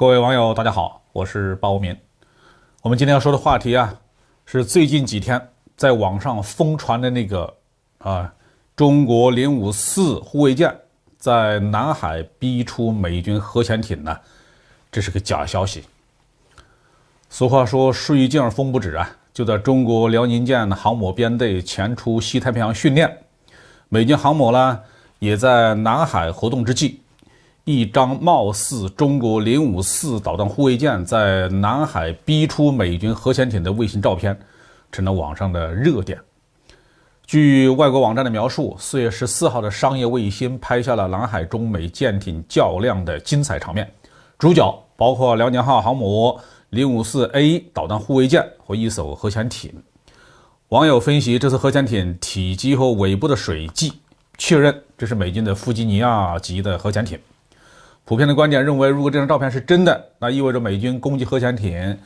各位网友，大家好，我是包无我们今天要说的话题啊，是最近几天在网上疯传的那个啊，中国054护卫舰在南海逼出美军核潜艇呢，这是个假消息。俗话说树欲静而风不止啊，就在中国辽宁舰航母编队前出西太平洋训练，美军航母呢也在南海活动之际。一张貌似中国054导弹护卫舰在南海逼出美军核潜艇的卫星照片，成了网上的热点。据外国网站的描述，四月十四号的商业卫星拍下了南海中美舰艇较量的精彩场面，主角包括辽宁号航母、054A 导弹护卫舰和一艘核潜艇。网友分析，这次核潜艇体积和尾部的水迹确认这是美军的弗吉尼亚级的核潜艇。普遍的观点认为，如果这张照片是真的，那意味着美军攻击核潜艇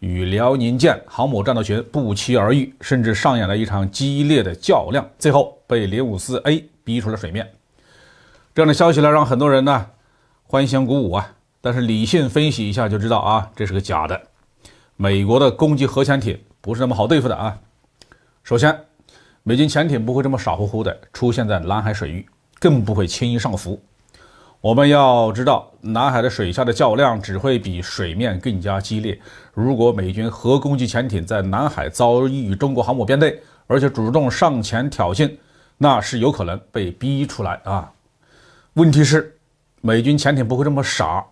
与辽宁舰航母战斗群不期而遇，甚至上演了一场激烈的较量，最后被零五四 A 逼出了水面。这样的消息呢，让很多人呢欢欣鼓舞啊！但是理性分析一下就知道啊，这是个假的。美国的攻击核潜艇不是那么好对付的啊。首先，美军潜艇不会这么傻乎乎的出现在南海水域，更不会轻易上浮。我们要知道，南海的水下的较量只会比水面更加激烈。如果美军核攻击潜艇在南海遭遇中国航母编队，而且主动上前挑衅，那是有可能被逼出来啊。问题是，美军潜艇不会这么傻。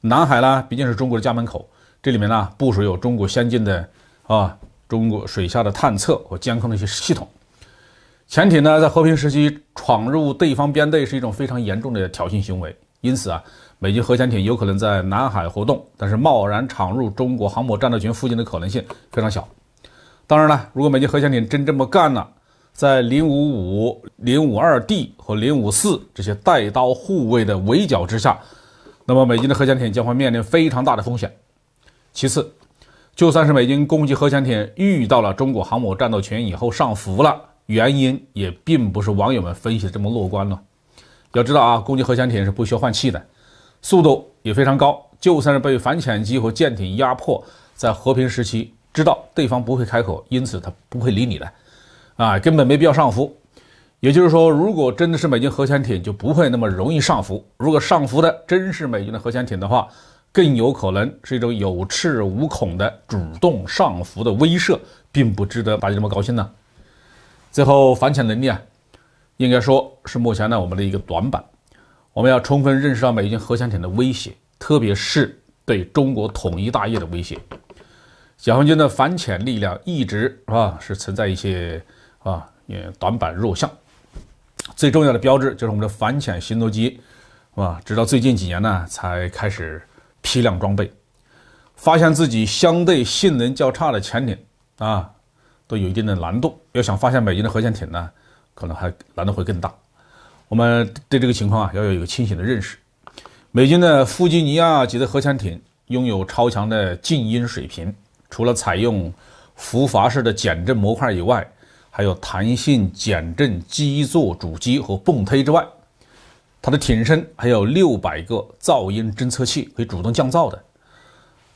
南海呢，毕竟是中国的家门口，这里面呢部署有中国先进的啊，中国水下的探测和监控的一些系统。潜艇呢，在和平时期闯入对方编队是一种非常严重的挑衅行为。因此啊，美军核潜艇有可能在南海活动，但是贸然闯入中国航母战斗群附近的可能性非常小。当然了，如果美军核潜艇真这么干了，在零五五、零五二 D 和零五四这些带刀护卫的围剿之下，那么美军的核潜艇将会面临非常大的风险。其次，就算是美军攻击核潜艇遇到了中国航母战斗群以后上浮了。原因也并不是网友们分析的这么乐观了。要知道啊，攻击核潜艇是不需要换气的，速度也非常高。就算是被反潜机或舰艇压迫，在和平时期，知道对方不会开口，因此他不会理你的，啊，根本没必要上浮。也就是说，如果真的是美军核潜艇，就不会那么容易上浮。如果上浮的真是美军的核潜艇的话，更有可能是一种有恃无恐的主动上浮的威慑，并不值得大家这么高兴呢。最后，反潜能力啊，应该说是目前呢我们的一个短板。我们要充分认识到美军核潜艇的威胁，特别是对中国统一大业的威胁。解放军的反潜力量一直是吧，是存在一些啊，也短板弱项。最重要的标志就是我们的反潜巡逻机，是吧？直到最近几年呢，才开始批量装备，发现自己相对性能较差的潜艇啊。都有一定的难度，要想发现美军的核潜艇呢，可能还难度会更大。我们对这个情况啊，要有一个清醒的认识。美军的弗吉尼亚级的核潜艇拥有超强的静音水平，除了采用浮阀式的减震模块以外，还有弹性减震基座主机和泵推之外，它的艇身还有六百个噪音侦测器，可以主动降噪的。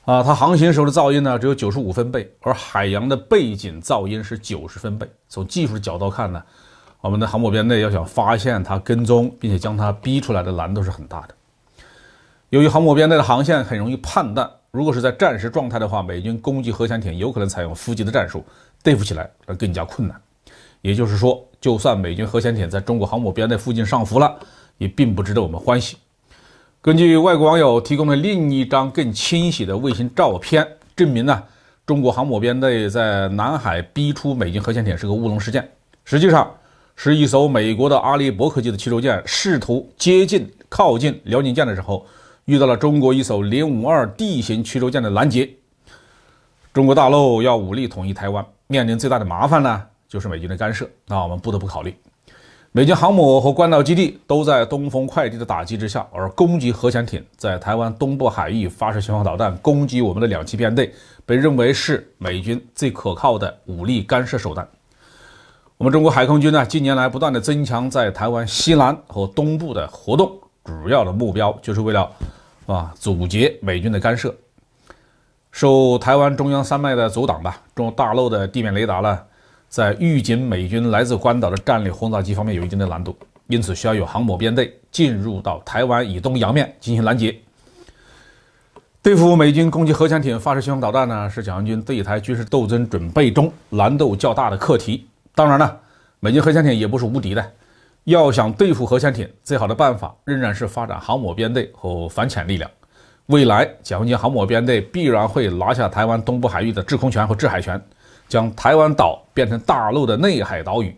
啊，它航行时候的噪音呢只有九十五分贝，而海洋的背景噪音是九十分贝。从技术的角度看呢，我们的航母编队要想发现它跟踪，并且将它逼出来的难度是很大的。由于航母编队的航线很容易判断，如果是在战时状态的话，美军攻击核潜艇有可能采用伏击的战术，对付起来那更加困难。也就是说，就算美军核潜艇在中国航母编队附近上浮了，也并不值得我们欢喜。根据外国网友提供的另一张更清晰的卫星照片，证明呢，中国航母编队在南海逼出美军核潜艇是个乌龙事件。实际上，是一艘美国的阿利伯克级的驱逐舰试图接近靠近辽宁舰的时候，遇到了中国一艘零五二 D 型驱逐舰的拦截。中国大陆要武力统一台湾，面临最大的麻烦呢，就是美军的干涉。那我们不得不考虑。美军航母和关岛基地都在东风快递的打击之下，而攻击核潜艇在台湾东部海域发射巡航导弹攻击我们的两栖编队，被认为是美军最可靠的武力干涉手段。我们中国海空军呢，近年来不断的增强在台湾西南和东部的活动，主要的目标就是为了啊，阻截美军的干涉。受台湾中央山脉的阻挡吧，中国大陆的地面雷达呢，在预警美军来自关岛的战略轰炸机方面有一定的难度，因此需要有航母编队进入到台湾以东洋面进行拦截。对付美军攻击核潜艇发射巡航导弹呢，是解放军对台军事斗争准备中难度较大的课题。当然了，美军核潜艇也不是无敌的，要想对付核潜艇，最好的办法仍然是发展航母编队和反潜力量。未来，解放军航母编队必然会拿下台湾东部海域的制空权和制海权。将台湾岛变成大陆的内海岛屿，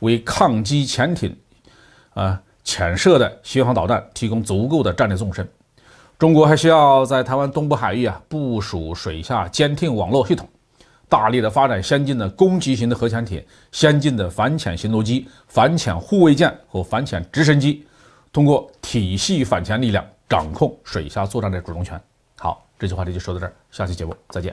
为抗击潜艇、啊潜射的巡航导弹提供足够的战略纵深。中国还需要在台湾东部海域啊部署水下监听网络系统，大力的发展先进的攻击型的核潜艇、先进的反潜巡逻机、反潜护卫舰和反潜直升机，通过体系反潜力量掌控水下作战的主动权。好，这期话题就说到这儿，下期节目再见。